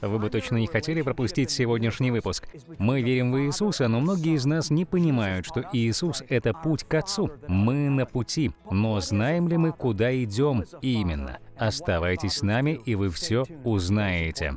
Вы бы точно не хотели пропустить сегодняшний выпуск. Мы верим в Иисуса, но многие из нас не понимают, что Иисус — это путь к Отцу. Мы на пути, но знаем ли мы, куда идем именно? Оставайтесь с нами, и вы все узнаете.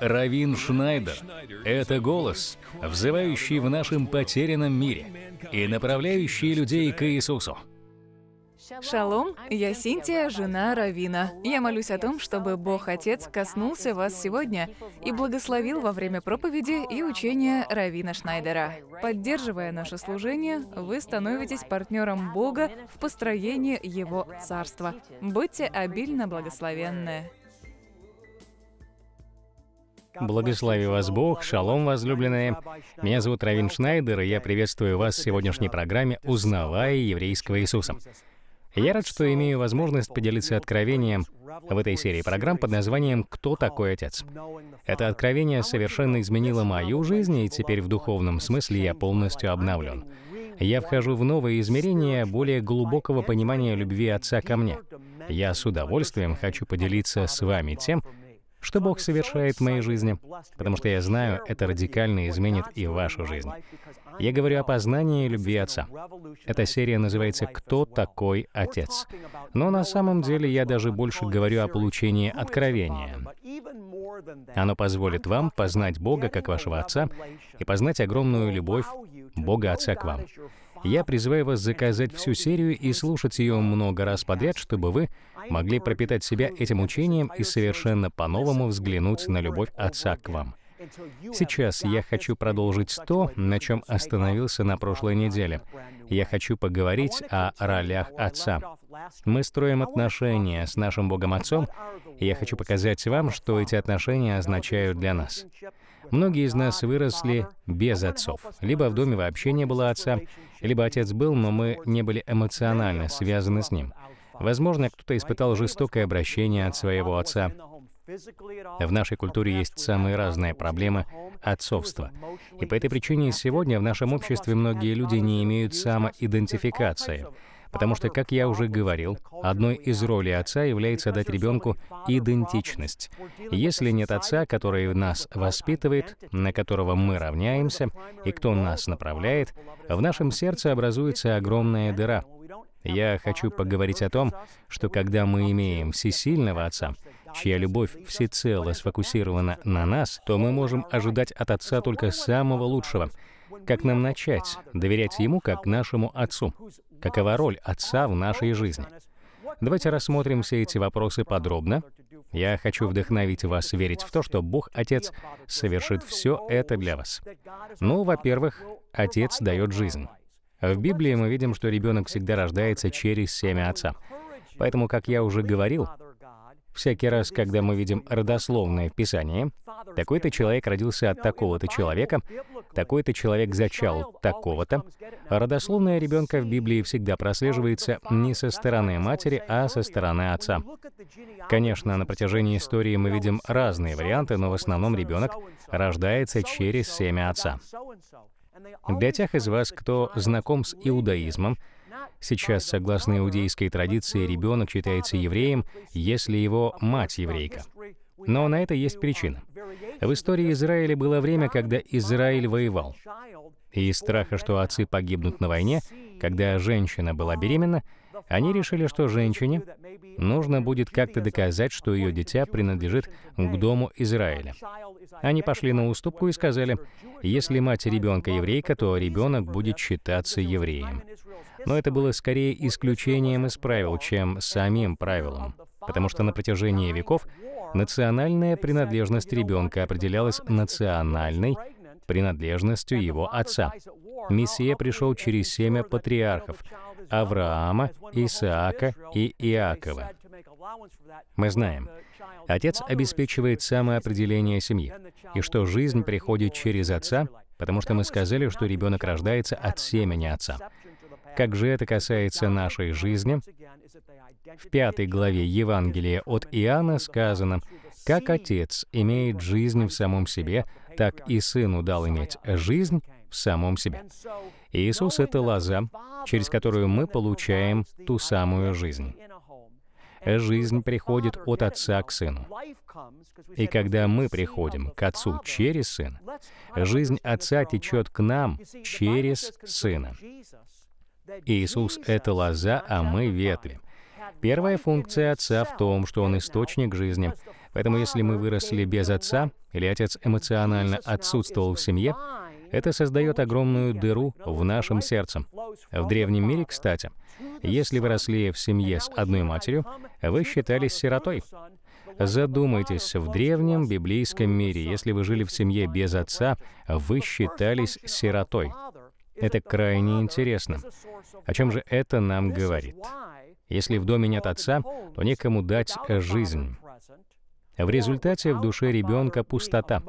Равин Шнайдер — это голос, взывающий в нашем потерянном мире и направляющий людей к Иисусу. Шалом, я Синтия, жена Равина. Я молюсь о том, чтобы Бог Отец коснулся вас сегодня и благословил во время проповеди и учения Равина Шнайдера. Поддерживая наше служение, вы становитесь партнером Бога в построении Его Царства. Будьте обильно благословенны. Благослови вас Бог, шалом, возлюбленные. Меня зовут Равин Шнайдер, и я приветствую вас в сегодняшней программе «Узнавая еврейского Иисуса». Я рад, что имею возможность поделиться откровением в этой серии программ под названием «Кто такой Отец?». Это откровение совершенно изменило мою жизнь, и теперь в духовном смысле я полностью обновлен. Я вхожу в новое измерение более глубокого понимания любви Отца ко мне. Я с удовольствием хочу поделиться с вами тем, что Бог совершает в моей жизни, потому что я знаю, это радикально изменит и вашу жизнь. Я говорю о познании любви Отца. Эта серия называется «Кто такой Отец?». Но на самом деле я даже больше говорю о получении откровения. Оно позволит вам познать Бога как вашего Отца и познать огромную любовь Бога Отца к вам. Я призываю вас заказать всю серию и слушать ее много раз подряд, чтобы вы могли пропитать себя этим учением и совершенно по-новому взглянуть на любовь Отца к вам. Сейчас я хочу продолжить то, на чем остановился на прошлой неделе. Я хочу поговорить о ролях Отца. Мы строим отношения с нашим Богом Отцом, и я хочу показать вам, что эти отношения означают для нас. Многие из нас выросли без отцов. Либо в доме вообще не было отца, либо отец был, но мы не были эмоционально связаны с ним. Возможно, кто-то испытал жестокое обращение от своего отца. В нашей культуре есть самые разные проблемы отцовства. И по этой причине сегодня в нашем обществе многие люди не имеют самоидентификации. Потому что, как я уже говорил, одной из ролей отца является дать ребенку идентичность. Если нет отца, который нас воспитывает, на которого мы равняемся и кто нас направляет, в нашем сердце образуется огромная дыра. Я хочу поговорить о том, что когда мы имеем всесильного Отца, чья любовь всецело сфокусирована на нас, то мы можем ожидать от Отца только самого лучшего. Как нам начать доверять Ему как нашему Отцу? Какова роль отца в нашей жизни? Давайте рассмотрим все эти вопросы подробно. Я хочу вдохновить вас верить в то, что Бог Отец совершит все это для вас. Ну, во-первых, Отец дает жизнь. В Библии мы видим, что ребенок всегда рождается через семя отца. Поэтому, как я уже говорил, всякий раз, когда мы видим родословное в Писании, такой-то человек родился от такого-то человека, такой-то человек зачал такого-то. Родословное ребенка в Библии всегда прослеживается не со стороны матери, а со стороны отца. Конечно, на протяжении истории мы видим разные варианты, но в основном ребенок рождается через семя отца. Для тех из вас, кто знаком с иудаизмом, Сейчас, согласно иудейской традиции, ребенок считается евреем, если его мать еврейка. Но на это есть причина. В истории Израиля было время, когда Израиль воевал. И из страха, что отцы погибнут на войне, когда женщина была беременна, они решили, что женщине нужно будет как-то доказать, что ее дитя принадлежит к дому Израиля. Они пошли на уступку и сказали, если мать ребенка еврейка, то ребенок будет считаться евреем. Но это было скорее исключением из правил, чем самим правилом, потому что на протяжении веков Национальная принадлежность ребенка определялась национальной принадлежностью его отца. Мессия пришел через семя патриархов – Авраама, Исаака и Иакова. Мы знаем, отец обеспечивает самоопределение семьи, и что жизнь приходит через отца, потому что мы сказали, что ребенок рождается от семени отца. Как же это касается нашей жизни? В пятой главе Евангелия от Иоанна сказано, «Как Отец имеет жизнь в самом себе, так и Сыну дал иметь жизнь в самом себе». Иисус — это лоза, через которую мы получаем ту самую жизнь. Э, жизнь приходит от Отца к Сыну. И когда мы приходим к Отцу через Сына, э, жизнь Отца течет к нам через Сына. Иисус — это лоза, а мы — ветви. Первая функция отца в том, что он источник жизни. Поэтому если мы выросли без отца, или отец эмоционально отсутствовал в семье, это создает огромную дыру в нашем сердце. В древнем мире, кстати, если вы росли в семье с одной матерью, вы считались сиротой. Задумайтесь, в древнем библейском мире, если вы жили в семье без отца, вы считались сиротой. Это крайне интересно. О чем же это нам говорит? Если в доме нет отца, то некому дать э, жизнь. В результате в душе ребенка пустота.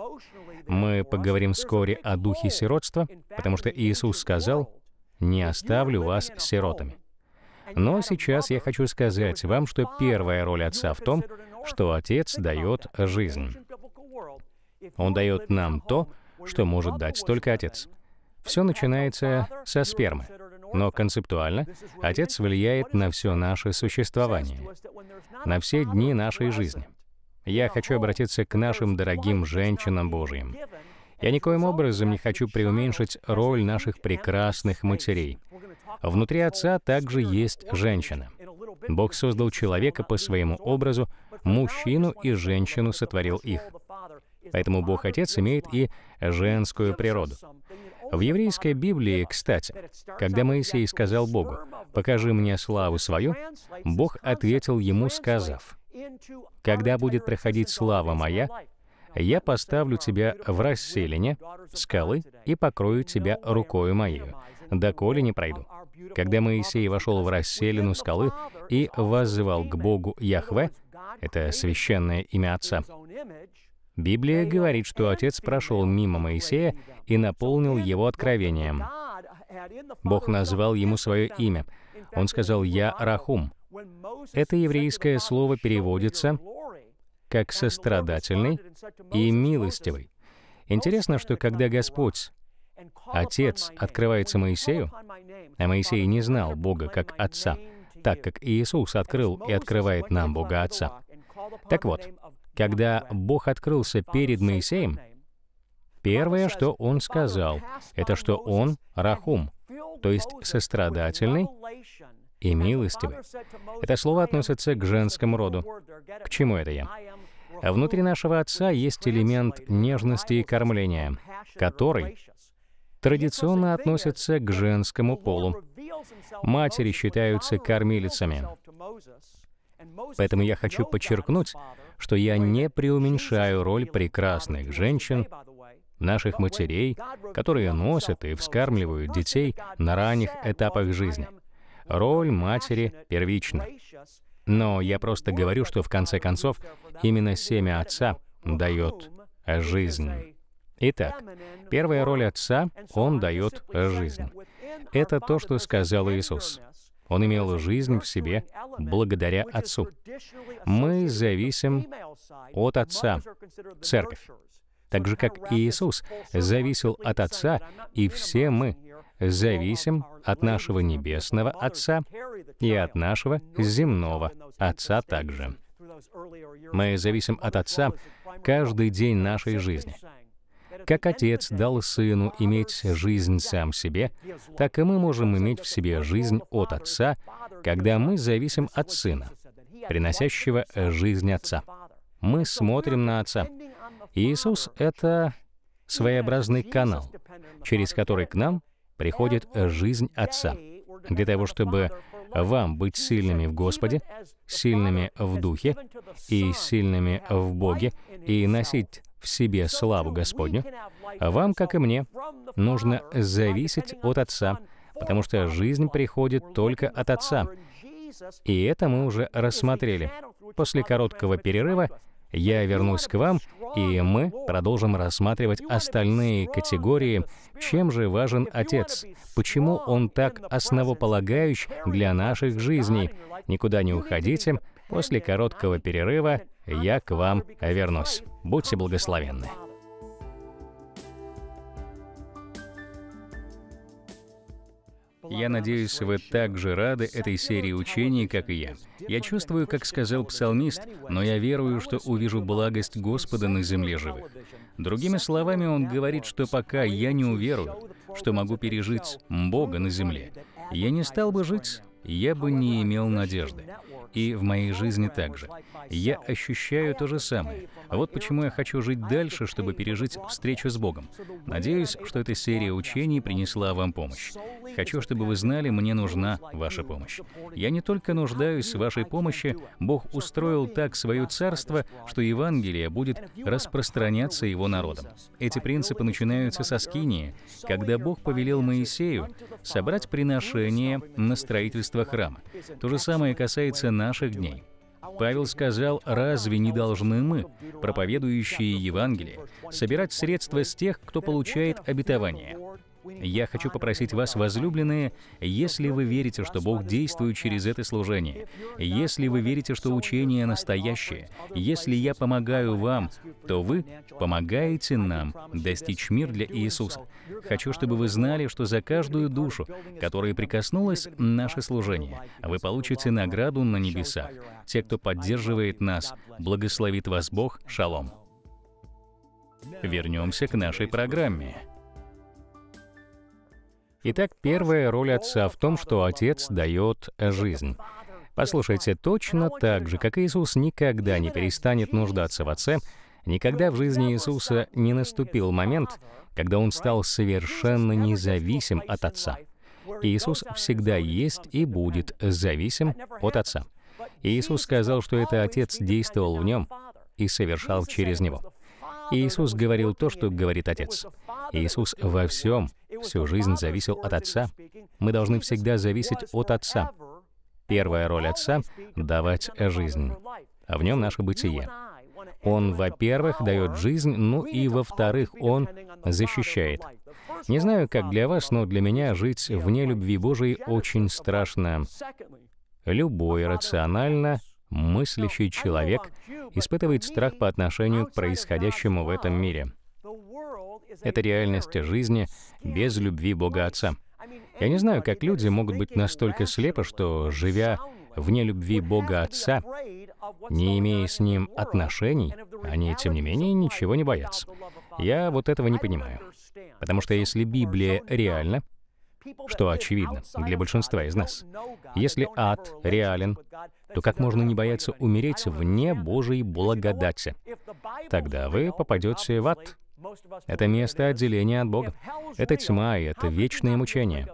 Мы поговорим вскоре о духе сиротства, потому что Иисус сказал, «Не оставлю вас сиротами». Но сейчас я хочу сказать вам, что первая роль отца в том, что отец дает жизнь. Он дает нам то, что может дать только отец. Все начинается со спермы. Но концептуально Отец влияет на все наше существование, на все дни нашей жизни. Я хочу обратиться к нашим дорогим женщинам Божьим. Я никоим образом не хочу преуменьшить роль наших прекрасных матерей. Внутри Отца также есть женщина. Бог создал человека по своему образу, мужчину и женщину сотворил их. Поэтому Бог Отец имеет и женскую природу. В еврейской Библии, кстати, когда Моисей сказал Богу, «Покажи мне славу свою», Бог ответил ему, сказав, «Когда будет проходить слава моя, я поставлю тебя в расселине скалы и покрою тебя рукою моею, доколе не пройду». Когда Моисей вошел в расселину скалы и воззвал к Богу Яхве, это священное имя Отца, Библия говорит, что Отец прошел мимо Моисея и наполнил его откровением. Бог назвал ему свое имя. Он сказал «Я Рахум». Это еврейское слово переводится как «сострадательный» и «милостивый». Интересно, что когда Господь, Отец, открывается Моисею, а Моисей не знал Бога как Отца, так как Иисус открыл и открывает нам Бога Отца. Так вот, когда Бог открылся перед Моисеем, первое, что он сказал, это что он рахум, то есть сострадательный и милостивый. Это слово относится к женскому роду. К чему это я? Внутри нашего Отца есть элемент нежности и кормления, который традиционно относится к женскому полу. Матери считаются кормилицами. Поэтому я хочу подчеркнуть, что я не преуменьшаю роль прекрасных женщин, наших матерей, которые носят и вскармливают детей на ранних этапах жизни. Роль матери первична. Но я просто говорю, что в конце концов именно семя отца дает жизнь. Итак, первая роль отца — он дает жизнь. Это то, что сказал Иисус. Он имел жизнь в себе благодаря Отцу. Мы зависим от Отца, Церковь. Так же, как Иисус зависел от Отца, и все мы зависим от нашего Небесного Отца и от нашего земного Отца также. Мы зависим от Отца каждый день нашей жизни — как Отец дал Сыну иметь жизнь сам себе, так и мы можем иметь в себе жизнь от Отца, когда мы зависим от Сына, приносящего жизнь Отца. Мы смотрим на Отца. Иисус — это своеобразный канал, через который к нам приходит жизнь Отца. Для того, чтобы вам быть сильными в Господе, сильными в Духе и сильными в Боге, и носить в себе славу Господню, вам, как и мне, нужно зависеть от Отца, потому что жизнь приходит только от Отца. И это мы уже рассмотрели. После короткого перерыва я вернусь к вам, и мы продолжим рассматривать остальные категории, чем же важен Отец, почему Он так основополагающий для наших жизней. Никуда не уходите, после короткого перерыва я к вам вернусь. Будьте благословенны. Я надеюсь, вы так же рады этой серии учений, как и я. Я чувствую, как сказал псалмист, но я верую, что увижу благость Господа на земле живых. Другими словами, он говорит, что пока я не уверую, что могу пережить Бога на земле, я не стал бы жить, я бы не имел надежды. И в моей жизни также. Я ощущаю то же самое. Вот почему я хочу жить дальше, чтобы пережить встречу с Богом. Надеюсь, что эта серия учений принесла вам помощь. Хочу, чтобы вы знали, мне нужна ваша помощь. Я не только нуждаюсь в вашей помощи, Бог устроил так свое царство, что Евангелие будет распространяться его народом. Эти принципы начинаются со Скинии, когда Бог повелел Моисею собрать приношение на строительство храма. То же самое касается наших дней. Павел сказал, разве не должны мы, проповедующие Евангелие, собирать средства с тех, кто получает обетование? Я хочу попросить вас, возлюбленные, если вы верите, что Бог действует через это служение, если вы верите, что учение настоящее, если я помогаю вам, то вы помогаете нам достичь мир для Иисуса. Хочу, чтобы вы знали, что за каждую душу, которая прикоснулась наше служение, вы получите награду на небесах. Те, кто поддерживает нас, благословит вас Бог. Шалом. Вернемся к нашей программе. Итак, первая роль Отца в том, что Отец дает жизнь. Послушайте, точно так же, как Иисус никогда не перестанет нуждаться в Отце, никогда в жизни Иисуса не наступил момент, когда Он стал совершенно независим от Отца. Иисус всегда есть и будет зависим от Отца. Иисус сказал, что это Отец действовал в Нем и совершал через Него. Иисус говорил то, что говорит Отец. Иисус во всем, всю жизнь зависел от Отца. Мы должны всегда зависеть от Отца. Первая роль Отца — давать жизнь. А в нем наше бытие. Он, во-первых, дает жизнь, ну и, во-вторых, Он защищает. Не знаю, как для вас, но для меня жить вне любви Божией очень страшно. Любой рационально мыслящий человек испытывает страх по отношению к происходящему в этом мире. Это реальность жизни без любви Бога Отца. Я не знаю, как люди могут быть настолько слепы, что, живя вне любви Бога Отца, не имея с Ним отношений, они, тем не менее, ничего не боятся. Я вот этого не понимаю. Потому что если Библия реальна, что очевидно для большинства из нас. Если ад реален, то как можно не бояться умереть вне Божьей благодати? Тогда вы попадете в ад. Это место отделения от Бога. Это тьма и это вечное мучение.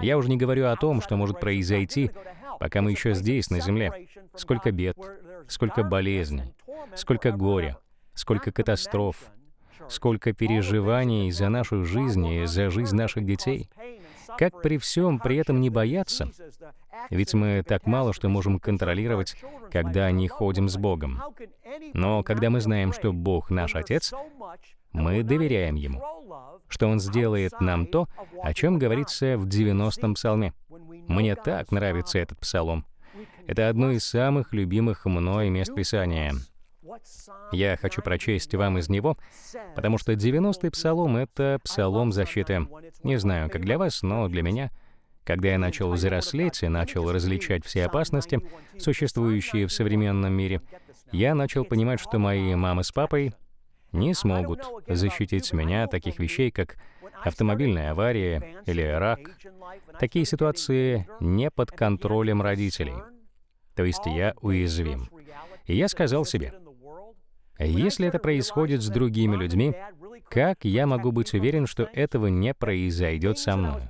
Я уже не говорю о том, что может произойти, пока мы еще здесь, на земле. Сколько бед, сколько болезней, сколько горя, сколько катастроф, сколько переживаний за нашу жизнь и за жизнь наших детей. Как при всем при этом не бояться? Ведь мы так мало что можем контролировать, когда не ходим с Богом. Но когда мы знаем, что Бог наш Отец, мы доверяем Ему, что Он сделает нам то, о чем говорится в 90-м псалме. Мне так нравится этот псалом. Это одно из самых любимых мной мест Писания. Я хочу прочесть вам из него, потому что 90-й псалом — это псалом защиты. Не знаю, как для вас, но для меня — когда я начал взрослеть и начал различать все опасности, существующие в современном мире, я начал понимать, что мои мамы с папой не смогут защитить меня от таких вещей, как автомобильная авария или рак. Такие ситуации не под контролем родителей. То есть я уязвим. И я сказал себе, если это происходит с другими людьми, как я могу быть уверен, что этого не произойдет со мной?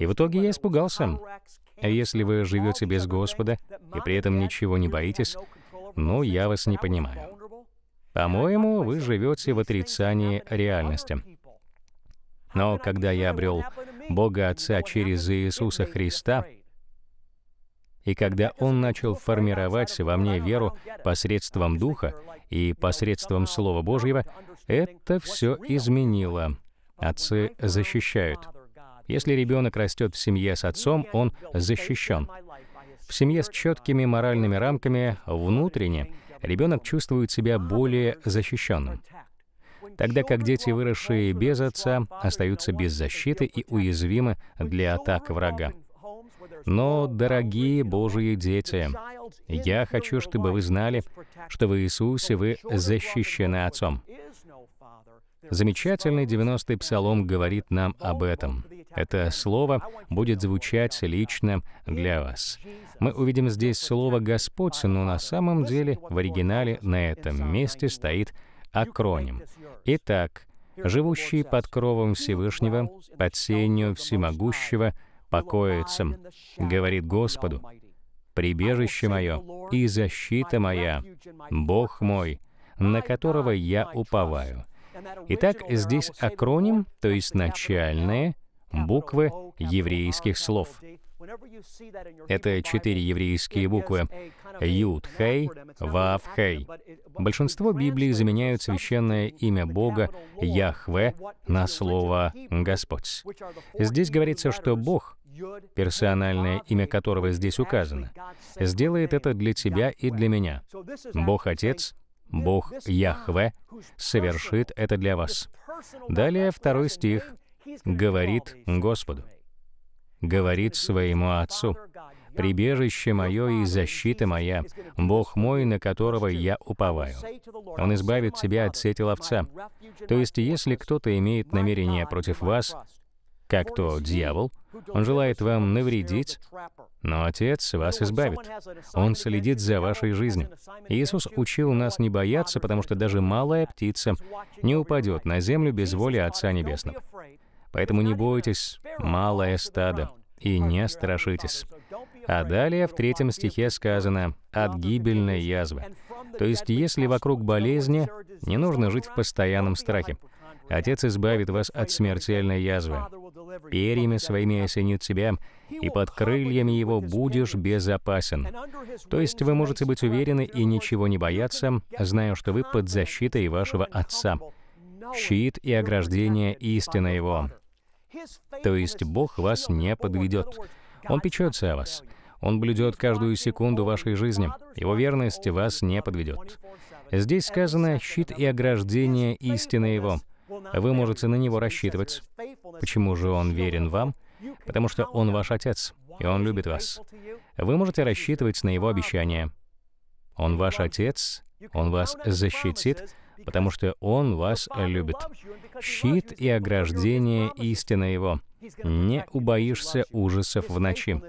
И в итоге я испугался. А если вы живете без Господа и при этом ничего не боитесь, ну, я вас не понимаю. По-моему, вы живете в отрицании реальности. Но когда я обрел Бога Отца через Иисуса Христа, и когда Он начал формировать во мне веру посредством Духа и посредством Слова Божьего, это все изменило. Отцы защищают. Если ребенок растет в семье с отцом, он защищен. В семье с четкими моральными рамками внутренне ребенок чувствует себя более защищенным. Тогда как дети, выросшие без отца, остаются без защиты и уязвимы для атак врага. Но, дорогие Божьи дети, я хочу, чтобы вы знали, что в Иисусе вы защищены Отцом. Замечательный 90-й псалом говорит нам об этом. Это слово будет звучать лично для вас. Мы увидим здесь слово «Господь», но на самом деле в оригинале на этом месте стоит акроним. Итак, живущий под кровом Всевышнего, под сенью Всемогущего — покоится, говорит Господу, «Прибежище мое и защита моя, Бог мой, на которого я уповаю». Итак, здесь акроним, то есть начальные буквы еврейских слов. Это четыре еврейские буквы Юд Хей, Вав Хей. Большинство Библии заменяют священное имя Бога Яхве на слово «Господь». Здесь говорится, что Бог, персональное имя которого здесь указано, сделает это для тебя и для меня. Бог Отец, Бог Яхве совершит это для вас. Далее второй стих говорит Господу говорит своему отцу, «Прибежище мое и защита моя, Бог мой, на которого я уповаю. Он избавит тебя от сети ловца». То есть, если кто-то имеет намерение против вас, как то дьявол, он желает вам навредить, но Отец вас избавит. Он следит за вашей жизнью. Иисус учил нас не бояться, потому что даже малая птица не упадет на землю без воли Отца Небесного. Поэтому не бойтесь, малое стадо, и не страшитесь. А далее в третьем стихе сказано «от гибельной язвы». То есть, если вокруг болезни, не нужно жить в постоянном страхе. Отец избавит вас от смертельной язвы. Перьями своими осенит тебя, и под крыльями его будешь безопасен. То есть вы можете быть уверены и ничего не бояться, зная, что вы под защитой вашего Отца щит и ограждение истины его. То есть Бог вас не подведет. Он печется о вас. Он блюдет каждую секунду вашей жизни. Его верность вас не подведет. Здесь сказано «щит и ограждение истины его». Вы можете на него рассчитывать. Почему же он верен вам? Потому что он ваш отец, и он любит вас. Вы можете рассчитывать на его обещания. Он ваш отец, он вас защитит, потому что Он вас любит. Щит и ограждение — истина Его. Не убоишься ужасов в ночи.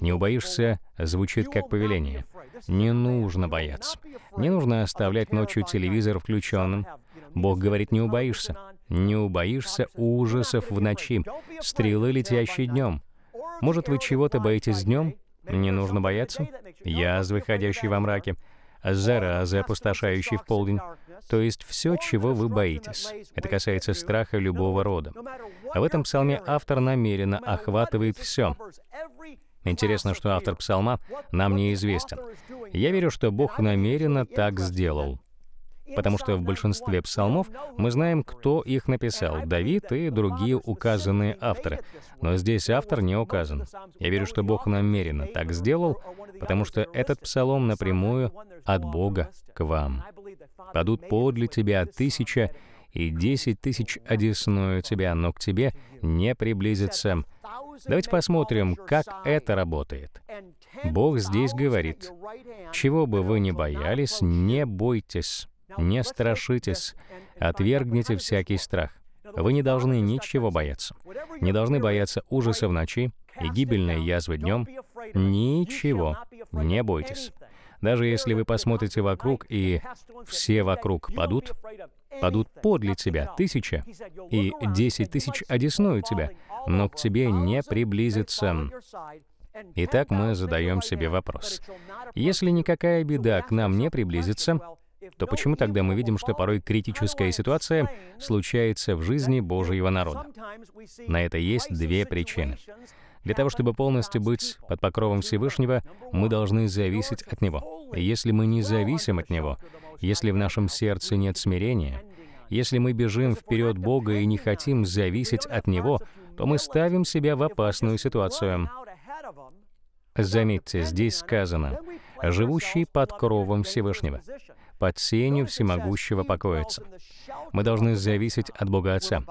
Не убоишься звучит как повеление. Не нужно бояться. Не нужно оставлять ночью телевизор включенным. Бог говорит, не убоишься. Не убоишься ужасов в ночи, стрелы, летящие днем. Может, вы чего-то боитесь днем? Не нужно бояться. Язвы, ходящие во мраке. Заразы, опустошающие в полдень то есть все, чего вы боитесь. Это касается страха любого рода. А в этом псалме автор намеренно охватывает все. Интересно, что автор псалма нам неизвестен. Я верю, что Бог намеренно так сделал. Потому что в большинстве псалмов мы знаем, кто их написал, Давид и другие указанные авторы. Но здесь автор не указан. Я верю, что Бог намеренно так сделал, потому что этот псалом напрямую от Бога к вам. «Падут подле тебя тысяча, и десять тысяч одесную тебя, но к тебе не приблизится». Давайте посмотрим, как это работает. Бог здесь говорит, «Чего бы вы ни боялись, не бойтесь, не страшитесь, отвергните всякий страх». Вы не должны ничего бояться. Не должны бояться ужаса в ночи и гибельной язвы днем. Ничего. Не бойтесь. Даже если вы посмотрите вокруг, и все вокруг падут, падут подле тебя тысяча, и десять тысяч одесную тебя, но к тебе не приблизится. Итак, мы задаем себе вопрос. Если никакая беда к нам не приблизится, то почему тогда мы видим, что порой критическая ситуация случается в жизни Божьего народа? На это есть две причины. Для того, чтобы полностью быть под покровом Всевышнего, мы должны зависеть от Него. если мы не зависим от Него, если в нашем сердце нет смирения, если мы бежим вперед Бога и не хотим зависеть от Него, то мы ставим себя в опасную ситуацию. Заметьте, здесь сказано, «живущий под кровом Всевышнего» под сенью всемогущего покоится. Мы должны зависеть от Бога Отца.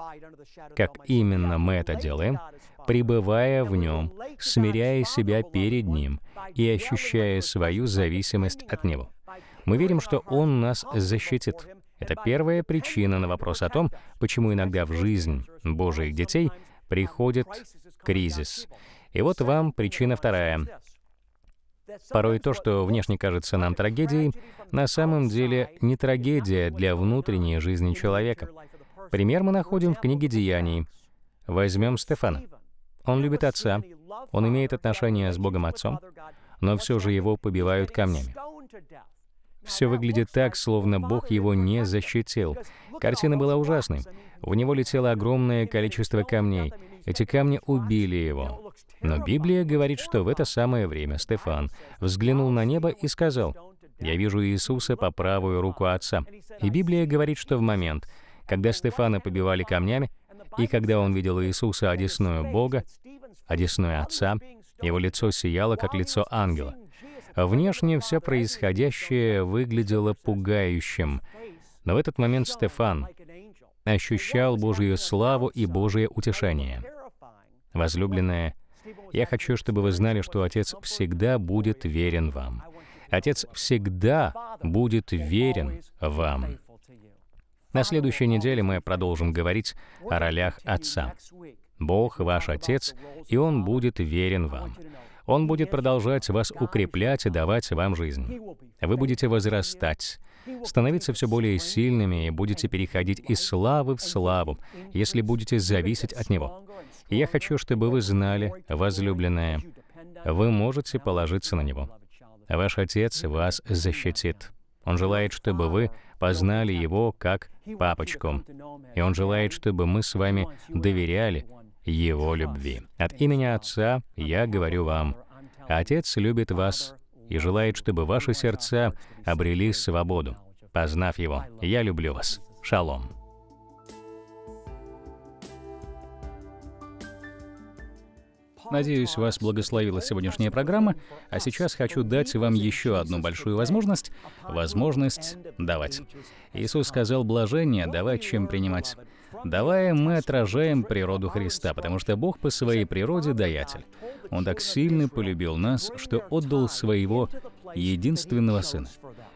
Как именно мы это делаем, пребывая в нем, смиряя себя перед ним и ощущая свою зависимость от него. Мы верим, что Он нас защитит. Это первая причина на вопрос о том, почему иногда в жизнь Божьих детей приходит кризис. И вот вам причина вторая. Порой то, что внешне кажется нам трагедией, на самом деле не трагедия для внутренней жизни человека. Пример мы находим в книге «Деяний». Возьмем Стефана. Он любит Отца, он имеет отношения с Богом Отцом, но все же его побивают камнями. Все выглядит так, словно Бог его не защитил. Картина была ужасной. В него летело огромное количество камней. Эти камни убили его. Но Библия говорит, что в это самое время Стефан взглянул на небо и сказал, «Я вижу Иисуса по правую руку Отца». И Библия говорит, что в момент, когда Стефана побивали камнями, и когда он видел Иисуса, одесную Бога, одесную Отца, его лицо сияло, как лицо ангела. Внешне все происходящее выглядело пугающим, но в этот момент Стефан ощущал Божью славу и Божие утешение. Возлюбленная, я хочу, чтобы вы знали, что Отец всегда будет верен вам. Отец всегда будет верен вам. На следующей неделе мы продолжим говорить о ролях Отца. Бог ваш Отец, и Он будет верен вам. Он будет продолжать вас укреплять и давать вам жизнь. Вы будете возрастать, становиться все более сильными и будете переходить из славы в славу, если будете зависеть от Него. я хочу, чтобы вы знали, возлюбленная, вы можете положиться на Него. Ваш Отец вас защитит. Он желает, чтобы вы познали Его как папочку, и Он желает, чтобы мы с вами доверяли Его любви. От имени Отца я говорю вам, Отец любит вас и желает, чтобы ваши сердца обрели свободу. Познав Его, я люблю вас. Шалом. Надеюсь, вас благословила сегодняшняя программа, а сейчас хочу дать вам еще одну большую возможность — возможность давать. Иисус сказал «блажение давать, чем принимать». Давая, мы отражаем природу Христа, потому что Бог по своей природе даятель. Он так сильно полюбил нас, что отдал своего единственного Сына.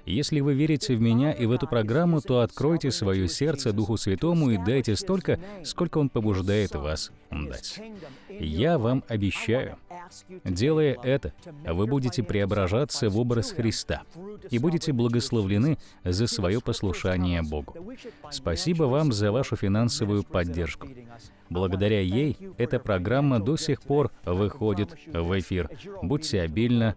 Если вы верите в меня и в эту программу, то откройте свое сердце Духу Святому и дайте столько, сколько Он побуждает вас дать. Я вам обещаю, делая это, вы будете преображаться в образ Христа и будете благословлены за свое послушание Богу. Спасибо вам за вашу финансовую поддержку. Благодаря ей эта программа до сих пор выходит в эфир. Будьте обильно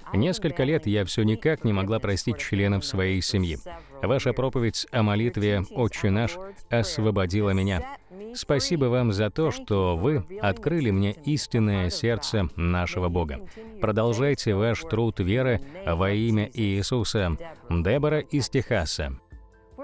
Несколько лет я все никак не могла простить членов своей семьи. Ваша проповедь о молитве «Отче наш» освободила меня. Спасибо вам за то, что вы открыли мне истинное сердце нашего Бога. Продолжайте ваш труд веры во имя Иисуса. Дебора из Техаса.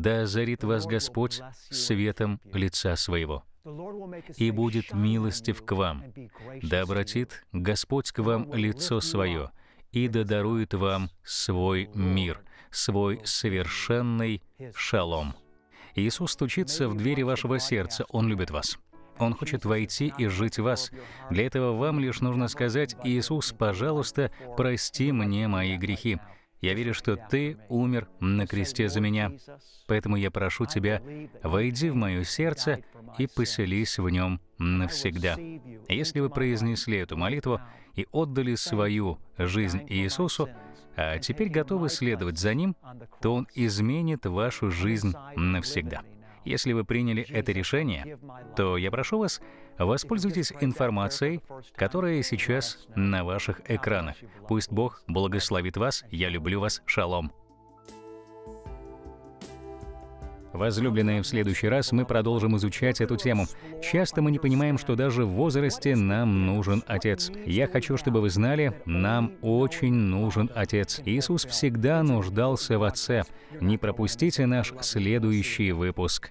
да озарит вас Господь светом лица своего, и будет милостив к вам, да обратит Господь к вам лицо свое, и да дарует вам свой мир, свой совершенный шалом. Иисус стучится в двери вашего сердца, Он любит вас. Он хочет войти и жить в вас. Для этого вам лишь нужно сказать, «Иисус, пожалуйста, прости мне мои грехи. Я верю, что Ты умер на кресте за меня. Поэтому я прошу Тебя, войди в мое сердце и поселись в нем навсегда. Если вы произнесли эту молитву и отдали свою жизнь Иисусу, а теперь готовы следовать за Ним, то Он изменит вашу жизнь навсегда. Если вы приняли это решение, то я прошу вас, воспользуйтесь информацией, которая сейчас на ваших экранах. Пусть Бог благословит вас. Я люблю вас. Шалом. Возлюбленные, в следующий раз мы продолжим изучать эту тему. Часто мы не понимаем, что даже в возрасте нам нужен Отец. Я хочу, чтобы вы знали, нам очень нужен Отец. Иисус всегда нуждался в Отце. Не пропустите наш следующий выпуск.